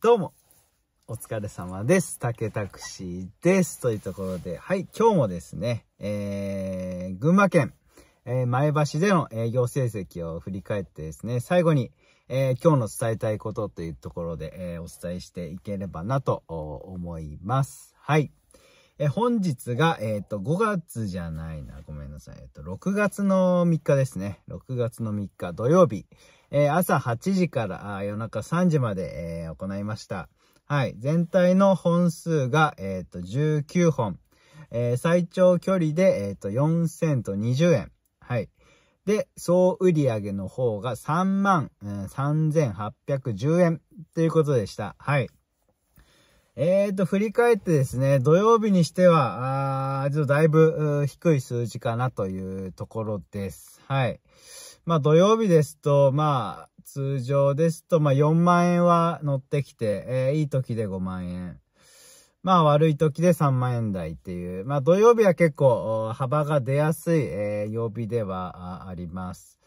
どうも、お疲れ様です。竹タクシーです。というところで、はい、今日もですね、えー、群馬県、えー、前橋での営業成績を振り返ってですね、最後に、えー、今日の伝えたいことというところで、えー、お伝えしていければなと思います。はい。えー、本日が、えっ、と、5月じゃないな、ごめんなさい。えっ、と、6月の3日ですね。6月の3日土曜日。えー、朝8時から夜中3時まで、えー、行いました。はい。全体の本数が、えっ、ー、と、19本。えー、最長距離で、えっ、と、4セント20円。はい。で、総売上の方が3万、うん、3810円ということでした。はい。えーと、振り返ってですね、土曜日にしては、あちょっとだいぶ低い数字かなというところです。はい。まあ土曜日ですと、まあ通常ですと、まあ4万円は乗ってきて、えー、いい時で5万円。まあ悪い時で3万円台っていう、まあ土曜日は結構幅が出やすい、えー、曜日ではあります。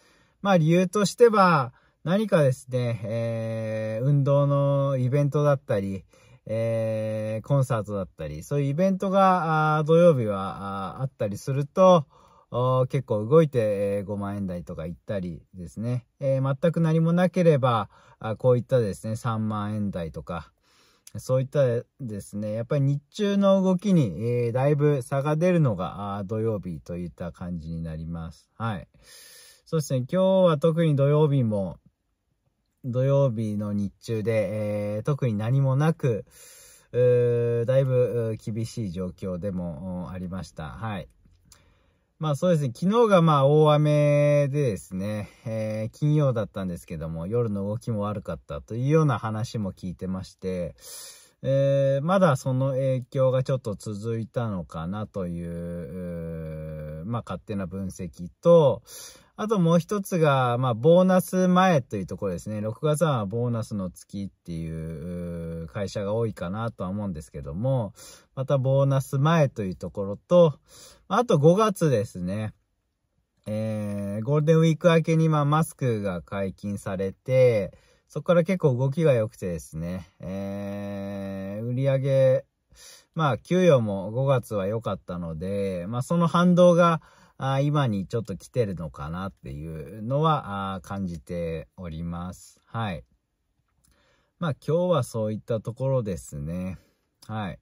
まあ理由としては何かですね、えー、運動のイベントだったり、えー、コンサートだったり、そういうイベントが土曜日はあったりすると、結構動いて5万円台とか行ったりですね、えー、全く何もなければ、こういったですね、3万円台とか、そういったですね、やっぱり日中の動きに、えー、だいぶ差が出るのが土曜日といった感じになります。はい。そうですね、今日は特に土曜日も、土曜日の日中で、えー、特に何もなく、だいぶ厳しい状況でもありました。はい。まあそうですね、昨日がまあ大雨でですね、えー、金曜だったんですけども、夜の動きも悪かったというような話も聞いてまして、えー、まだその影響がちょっと続いたのかなという、うまあ勝手な分析と、あともう一つが、まあ、ボーナス前というところですね。6月はボーナスの月っていう会社が多いかなとは思うんですけども、またボーナス前というところと、あと5月ですね。えー、ゴールデンウィーク明けに、まあ、マスクが解禁されて、そこから結構動きが良くてですね、えー、売り上げ、まあ、給与も5月は良かったので、まあ、その反動が、あ今にちょっと来てるのかなっていうのはあ感じております。はい。まあ今日はそういったところですね。はい。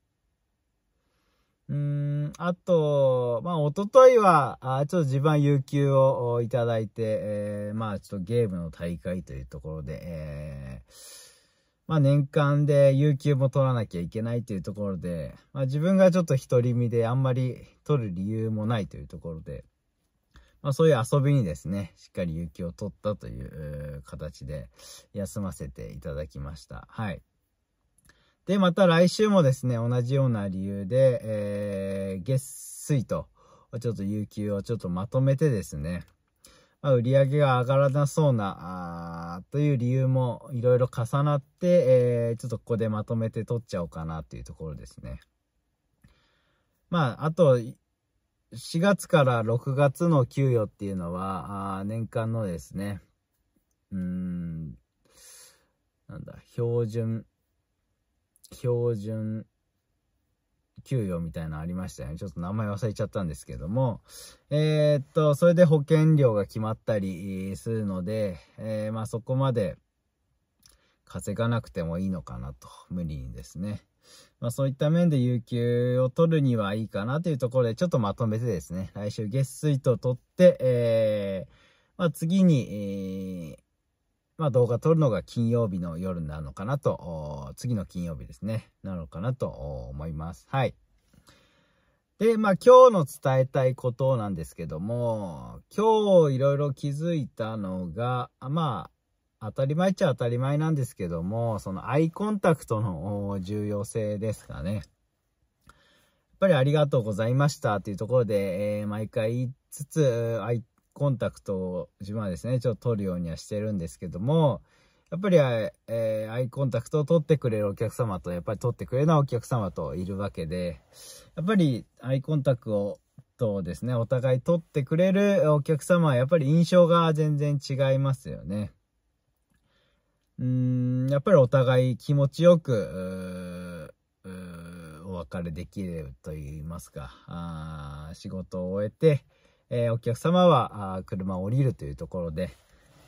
うーん、あと、まあ、おとといは、あちょっと自分は有給をいただいて、えー、まあ、ちょっとゲームの大会というところで、えーまあ年間で有給も取らなきゃいけないというところで、まあ自分がちょっと独り身であんまり取る理由もないというところで、まあそういう遊びにですね、しっかり有給を取ったという形で休ませていただきました。はい。で、また来週もですね、同じような理由で、えー、月水と、ちょっと有給をちょっとまとめてですね、まあ、売り上げが上がらなそうな、という理由もいろいろ重なって、えー、ちょっとここでまとめて取っちゃおうかなというところですね。まあ、あと、4月から6月の給与っていうのは、あ年間のですね、うん、なんだ、標準、標準給与みたいなのありましたよね。ちょっと名前忘れちゃったんですけども。えー、っと、それで保険料が決まったりするので、えー、まあそこまで稼がなくてもいいのかなと。無理にですね。まあそういった面で有給を取るにはいいかなというところで、ちょっとまとめてですね、来週月水と取って、えー、まあ次に、えーまあ動画撮るのが金曜日の夜なのかなと、次の金曜日ですね、なのかなと思います。はい。で、まあ今日の伝えたいことなんですけども、今日いろいろ気づいたのが、まあ当たり前っちゃ当たり前なんですけども、そのアイコンタクトの重要性ですかね。やっぱりありがとうございましたっていうところで、えー、毎回言いつつ、相コンタクトを自分はですね、ちょっと取るようにはしてるんですけども、やっぱり、えー、アイコンタクトを取ってくれるお客様と、やっぱり取ってくれないお客様といるわけで、やっぱりアイコンタクトをですね、お互い取ってくれるお客様は、やっぱり印象が全然違いますよね。うん、やっぱりお互い気持ちよく、お別れできると言いますか、あ仕事を終えて、えー、お客様は車を降りるというところで、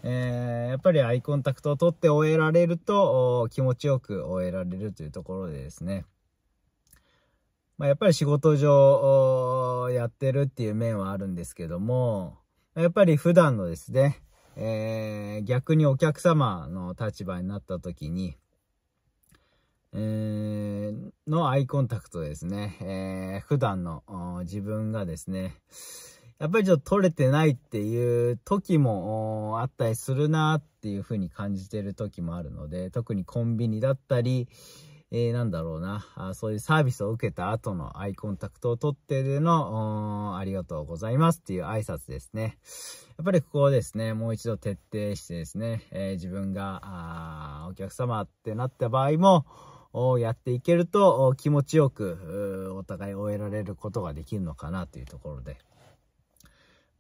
えー、やっぱりアイコンタクトを取って終えられると気持ちよく終えられるというところでですね、まあ、やっぱり仕事上やってるっていう面はあるんですけどもやっぱり普段のですね、えー、逆にお客様の立場になった時に、えー、のアイコンタクトですね、えー、普段の自分がですね、やっぱりちょっと取れてないっていう時もあったりするなっていうふうに感じてる時もあるので、特にコンビニだったり、えー、なんだろうなあ、そういうサービスを受けた後のアイコンタクトを取ってでの、ありがとうございますっていう挨拶ですね。やっぱりここをですね、もう一度徹底してですね、えー、自分があお客様ってなった場合も、をやっていけると気持ちよくお互い終えられることができるのかなというところで。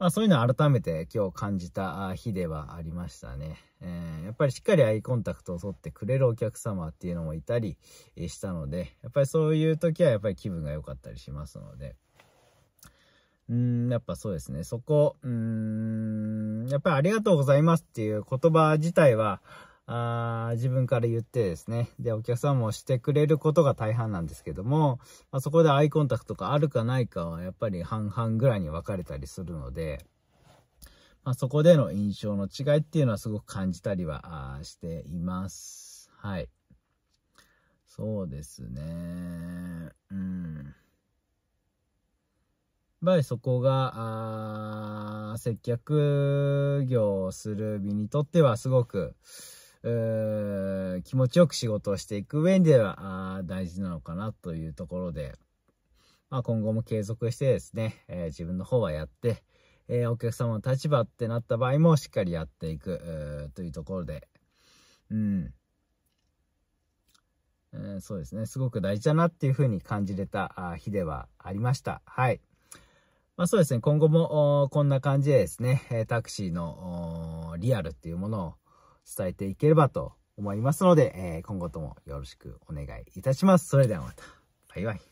まあ、そういうのを改めて今日感じた日ではありましたね。えー、やっぱりしっかりアイコンタクトを取ってくれるお客様っていうのもいたりしたので、やっぱりそういう時はやっぱり気分が良かったりしますので。うん、やっぱそうですね。そこ、うん、やっぱりありがとうございますっていう言葉自体は、あ自分から言ってですね、で、お客さんもしてくれることが大半なんですけども、まあ、そこでアイコンタクトがあるかないかはやっぱり半々ぐらいに分かれたりするので、まあ、そこでの印象の違いっていうのはすごく感じたりはしています。はい。そうですね。うん。やっぱりそこが、あ接客業をする身にとってはすごく、気持ちよく仕事をしていく上では大事なのかなというところで、まあ、今後も継続してですね、えー、自分の方はやって、えー、お客様の立場ってなった場合もしっかりやっていくというところで、うん、えー、そうですね、すごく大事だなっていうふうに感じれた日ではありました。はい。まあ、そうですね、今後もこんな感じでですね、タクシーのリアルっていうものを伝えていければと思いますので、えー、今後ともよろしくお願いいたします。それではまた。バイバイ。